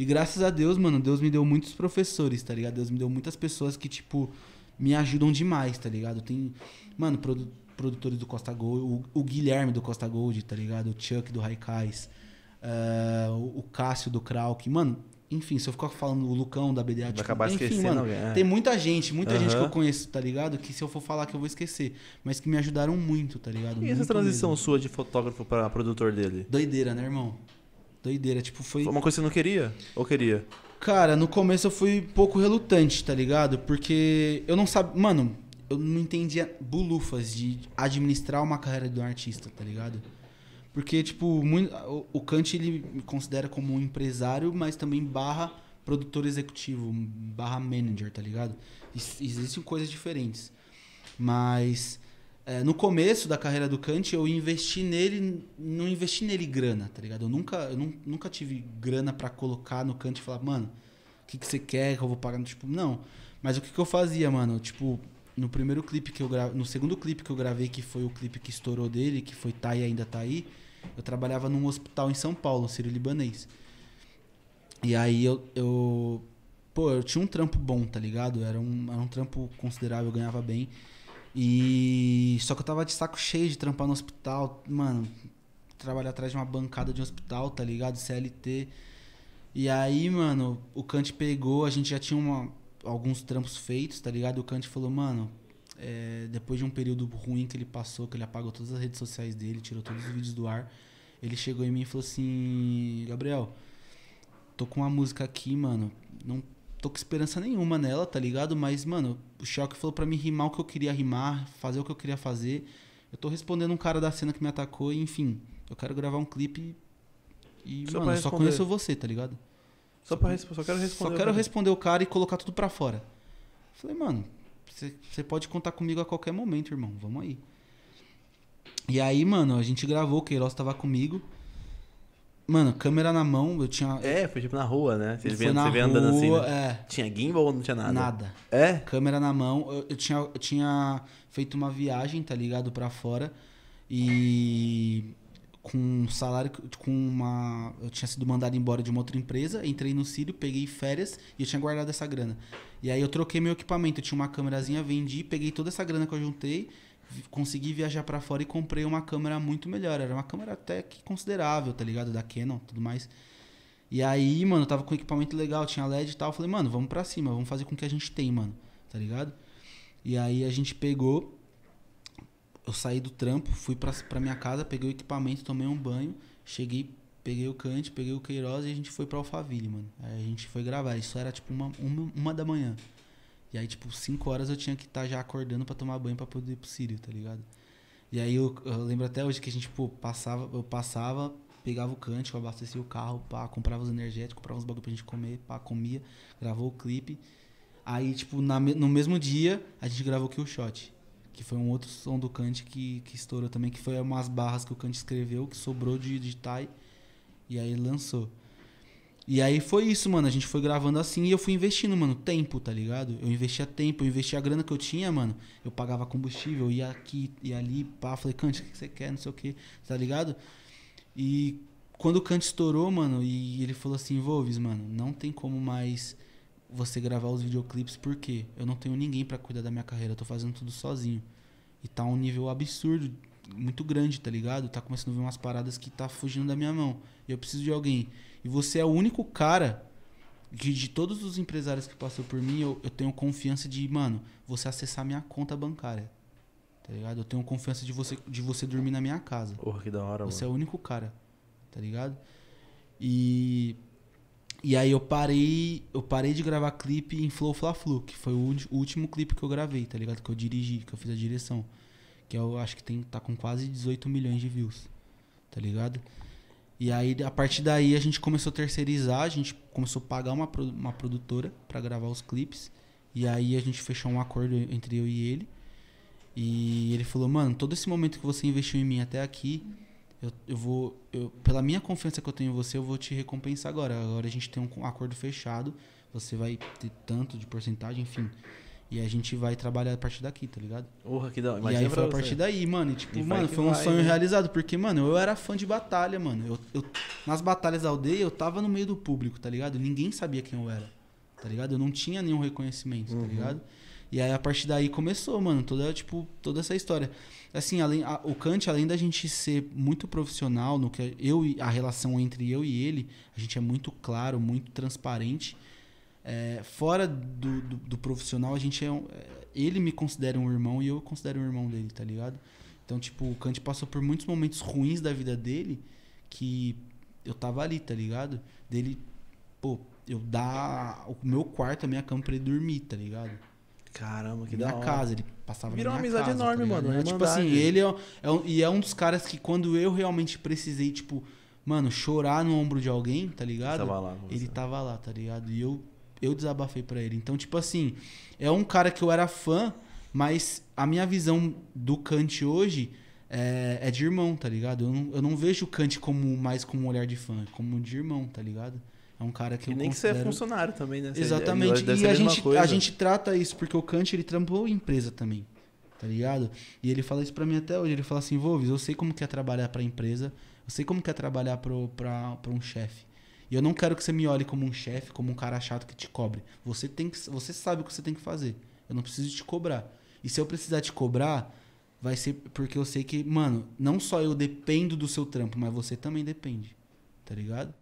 E graças a Deus, mano, Deus me deu muitos professores, tá ligado? Deus me deu muitas pessoas que, tipo, me ajudam demais, tá ligado? Tem, mano, produ produtores do Costa Gold, o, o, Guilherme do Costa Gold, tá ligado? O Chuck do Raikais, uh, o Cássio do Krauk, mano. Enfim, se eu ficar falando o Lucão da BDA, Vai tipo, acabar enfim, esquecendo mano, alguém. É. tem muita gente, muita uhum. gente que eu conheço, tá ligado? Que se eu for falar que eu vou esquecer, mas que me ajudaram muito, tá ligado? E muito essa transição mesmo. sua de fotógrafo para produtor dele? Doideira, né, irmão? Doideira, tipo, foi. Foi uma coisa que você não queria? Ou queria? Cara, no começo eu fui pouco relutante, tá ligado? Porque eu não sabia. Mano, eu não entendia bulufas de administrar uma carreira de um artista, tá ligado? Porque, tipo, muito, o Kant ele me considera como um empresário, mas também barra produtor executivo, barra manager, tá ligado? Existem coisas diferentes. Mas é, no começo da carreira do Kant, eu investi nele, não investi nele grana, tá ligado? Eu nunca, eu não, nunca tive grana para colocar no Kant e falar, mano, o que, que você quer que eu vou pagar? Tipo, não. Mas o que, que eu fazia, mano? Tipo, no primeiro clipe que eu gravei, no segundo clipe que eu gravei, que foi o clipe que estourou dele, que foi Tá e Ainda Tá Aí, eu trabalhava num hospital em São Paulo, Ciro libanês E aí eu, eu. Pô, eu tinha um trampo bom, tá ligado? Era um, era um trampo considerável, eu ganhava bem. E só que eu tava de saco cheio de trampar no hospital, mano, trabalhar atrás de uma bancada de um hospital, tá ligado? CLT. E aí, mano, o Kant pegou, a gente já tinha uma, alguns trampos feitos, tá ligado? O Kant falou, mano, é, depois de um período ruim que ele passou, que ele apagou todas as redes sociais dele, tirou todos os vídeos do ar, ele chegou em mim e falou assim: Gabriel, tô com uma música aqui, mano, não tô com esperança nenhuma nela, tá ligado? Mas, mano, o Choque falou para mim rimar o que eu queria rimar, fazer o que eu queria fazer. Eu tô respondendo um cara da cena que me atacou, enfim. Eu quero gravar um clipe e, só mano, só conheço você, tá ligado? Só, só, pra, só quero responder. Só quero responder o cara e colocar tudo pra fora. Falei, mano, você pode contar comigo a qualquer momento, irmão. Vamos aí. E aí, mano, a gente gravou, o Queiroz tava comigo. Mano, câmera na mão, eu tinha. É, foi tipo na rua, né? Vocês vendo, você vê andando assim. Né? É. Tinha gimbal ou não tinha nada? Nada. É? Câmera na mão, eu, eu, tinha, eu tinha feito uma viagem, tá ligado? Pra fora. E. Com um salário. Com uma. Eu tinha sido mandado embora de uma outra empresa, entrei no Círio, peguei férias e eu tinha guardado essa grana. E aí eu troquei meu equipamento, eu tinha uma câmerazinha, vendi, peguei toda essa grana que eu juntei consegui viajar para fora e comprei uma câmera muito melhor. Era uma câmera até que considerável, tá ligado? Da Canon, tudo mais. E aí, mano, eu tava com equipamento legal, tinha LED e tal. Eu falei, mano, vamos pra cima, vamos fazer com o que a gente tem, mano. Tá ligado? E aí a gente pegou. Eu saí do trampo, fui pra, pra minha casa, peguei o equipamento, tomei um banho. Cheguei, peguei o Kant, peguei o Queiroz e a gente foi pra Alphaville, mano. Aí a gente foi gravar. Isso era tipo uma, uma, uma da manhã. E aí, tipo, 5 horas eu tinha que estar tá já acordando para tomar banho para poder ir pro Sírio, tá ligado? E aí eu, eu, lembro até hoje que a gente, tipo, passava, eu passava, pegava o cântico, abastecia o carro, pá, comprava os energéticos, comprava uns bagulho pra gente comer, pá, comia, gravou o clipe. Aí, tipo, na, no mesmo dia, a gente gravou Kill Shot, que foi um outro som do Kant que, que estourou também, que foi umas barras que o Kant escreveu, que sobrou de, de Tai, e aí lançou. E aí foi isso, mano. A gente foi gravando assim e eu fui investindo, mano, tempo, tá ligado? Eu investia tempo, eu investia a grana que eu tinha, mano. Eu pagava combustível, ia aqui e ali, pá, falei, Cante, o que você quer? Não sei o que, tá ligado? E quando o Kant estourou, mano, e ele falou assim, Volves, mano, não tem como mais você gravar os videoclipes, porque eu não tenho ninguém para cuidar da minha carreira, eu tô fazendo tudo sozinho. E tá um nível absurdo muito grande, tá ligado? Tá começando a ver umas paradas que tá fugindo da minha mão. E eu preciso de alguém. E você é o único cara que de todos os empresários que passou por mim, eu, eu tenho confiança de, mano, você acessar minha conta bancária. Tá ligado? Eu tenho confiança de você, de você dormir na minha casa. Porra, que da hora, Você é mano. é o único cara, tá ligado? E. E aí eu parei. Eu parei de gravar clipe em Flow Fla Flu, que foi o último clipe que eu gravei, tá ligado? Que eu dirigi, que eu fiz a direção que eu acho que tem tá com quase 18 milhões de views, tá ligado? E aí, a partir daí, a gente começou a terceirizar, a gente começou a pagar uma, uma produtora para gravar os clipes. E aí a gente fechou um acordo entre eu e ele. E ele falou, mano, todo esse momento que você investiu em mim até aqui, eu, eu vou. Eu, pela minha confiança que eu tenho em você, eu vou te recompensar agora. Agora a gente tem um acordo fechado, você vai ter tanto de porcentagem, enfim. E a gente vai trabalhar a partir daqui, tá ligado? Porra, que da E aí foi a partir você. daí, mano. E, tipo, e mano, foi um vai, sonho né? realizado. Porque, mano, eu era fã de batalha, mano. Eu, eu, nas batalhas da aldeia, eu tava no meio do público, tá ligado? Ninguém sabia quem eu era, tá ligado? Eu não tinha nenhum reconhecimento, tá uhum. tá ligado? E aí, a partir daí, começou, mano, toda, tipo, toda essa história. Assim, além, a, o Kant, além da gente ser muito profissional no que eu a relação entre eu e ele, a gente é muito claro, muito transparente. É, fora do, do, do, profissional, a gente é um, é, ele me considera um irmão e eu considero um irmão dele, tá ligado? Então, tipo, o Kant passou por muitos momentos ruins da vida dele que eu tava ali, tá ligado? Dele, pô, eu dar o meu quarto, a minha cama pra ele dormir, tá ligado? Caramba, que da hora. casa, ele passava Virou na minha tá uma amizade enorme, tá mano. É, tipo assim, ele é, é, e é um dos caras que quando eu realmente precisei, tipo, mano, chorar no ombro de alguém, tá ligado? Ele tava lá, ele tava lá tá ligado? E eu eu desabafei para ele. Então, tipo assim, é um cara que eu era fã, mas a minha visão do Kant hoje é, é de irmão, tá ligado? Eu não, eu não vejo o Kant como, mais como um olhar de fã, como de irmão, tá ligado? É um cara que e eu nem considero... que você é funcionário também, né? Exatamente. E a, gente, a gente trata isso, porque o Kant, ele trampou empresa também, tá ligado? E ele fala isso pra mim até hoje. Ele fala assim, Volves, eu sei como que é trabalhar pra empresa, eu sei como que é trabalhar pro, pra, pra um chefe. E eu não quero que você me olhe como um chefe, como um cara chato que te cobre. Você tem que, você sabe o que você tem que fazer. Eu não preciso te cobrar. E se eu precisar te cobrar, vai ser porque eu sei que, mano, não só eu dependo do seu trampo, mas você também depende. Tá ligado?